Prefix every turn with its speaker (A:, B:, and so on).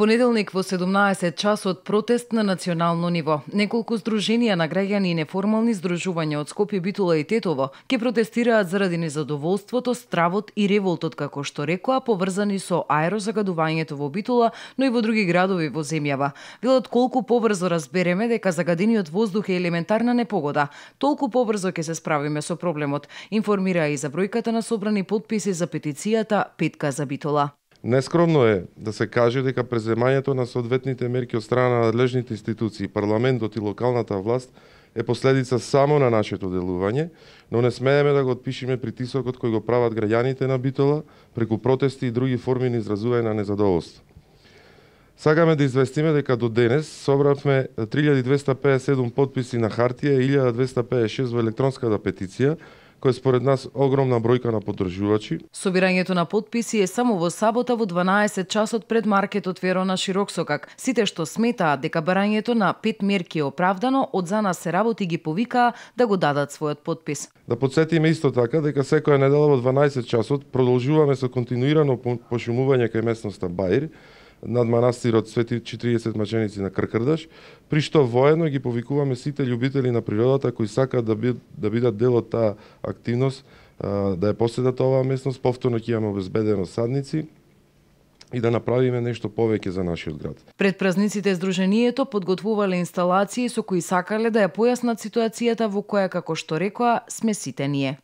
A: понеделник во 17 часот протест на национално ниво. Неколку здруженија на граѓани и неформални здружувања од Скопје, Битола и Тетово ќе протестираат заради незадоволството, стравот и револтот како што рекоа поврзани со аерозагадувањето во Битола, но и во други градови во земјава. Велат колку поврзо разбереме дека загадениот воздух е елементарна непогода, толку поврзо ќе се справиме со проблемот, информираа и за бројката на собрани подписи за петицијата Петка за Битола.
B: Нескромно е да се каже дека преземањето на соодветните мерки од страна на надлежните институции, парламентот и локалната власт е последица само на нашето делување, но не смееме да го отпишиме притисокот кој го прават граѓаните на Битола преку протести и други форми на изразување на незадоволство. Сакаме да известиме дека до денес собравме 3257 подписи на хартија и 1256 во електронската петиција, кој според нас огромна бројка на поддржувачи.
A: Собирањето на подписи е само во сабота во 12 часот пред маркетот Веро на Широксокак. Сите што сметаат дека барањето на пет мерки е оправдано, од за нас се работи ги повикаа да го дадат својот подпис.
B: Да подсетиме исто така дека секоја недела во 12 часот продолжуваме со континуирано пошумување кај местноста Баир, над манастирот Свети 40 маченици на Кркрдаш, при што воено ги повикуваме сите љубители на природата кои сакаат да, би, да бидат дел од таа активност, да ја поседат оваа местност, повторно ќе имаме обезбедено садници, и да направиме нешто повеќе за нашиот град.
A: Пред празниците Сдруженијето подготвувале инсталации со кои сакале да ја појаснат ситуацијата во која, како што рекоа, сме сите ние.